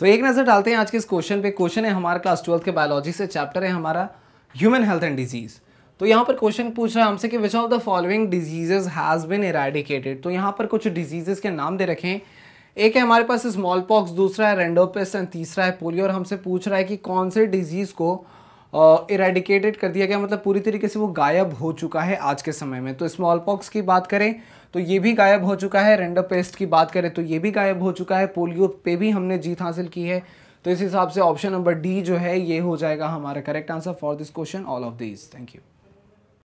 तो एक नज़र डालते हैं आज के इस क्वेश्चन पे क्वेश्चन है हमारा क्लास ट्वेल्थ के बायोलॉजी से चैप्टर है हमारा ह्यूमन हेल्थ एंड डिजीज़ तो यहाँ पर क्वेश्चन पूछ रहा है हमसे कि which of the following diseases has been eradicated तो यहाँ पर कुछ डिजीजेज के नाम दे रखे एक है हमारे पास स्मॉल पॉक्स दूसरा है रेंडोपेस एंड तीसरा है पोलियो और हमसे पूछ रहा है कि कौन से डिजीज़ को इरेडिकेटेड कर दिया गया मतलब पूरी तरीके से वो गायब हो चुका है आज के समय में तो स्मॉल पॉक्स की बात करें तो ये भी गायब हो चुका है रेंडर पेस्ट की बात करें तो ये भी गायब हो चुका है पोलियो पे भी हमने जीत हासिल की है तो इस हिसाब से ऑप्शन नंबर डी जो है ये हो जाएगा हमारा correct answer for this question all of this thank you